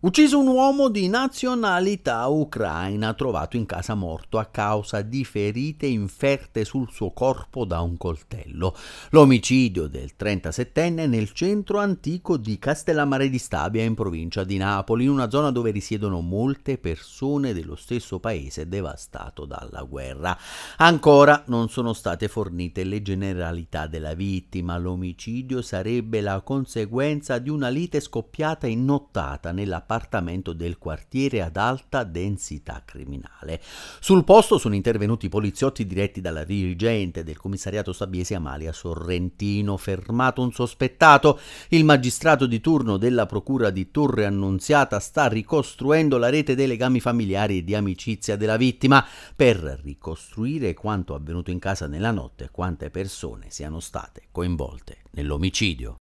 Ucciso un uomo di nazionalità ucraina trovato in casa morto a causa di ferite inferte sul suo corpo da un coltello. L'omicidio del 37enne nel centro antico di Castellammare di Stabia in provincia di Napoli, in una zona dove risiedono molte persone dello stesso paese devastato dalla guerra. Ancora non sono state fornite le generalità della vittima. L'omicidio sarebbe la conseguenza di una lite scoppiata in nottata nella appartamento del quartiere ad alta densità criminale. Sul posto sono intervenuti i poliziotti diretti dalla dirigente del commissariato Sabiesi Amalia Sorrentino, fermato un sospettato. Il magistrato di turno della procura di Torre Annunziata sta ricostruendo la rete dei legami familiari e di amicizia della vittima per ricostruire quanto avvenuto in casa nella notte e quante persone siano state coinvolte nell'omicidio.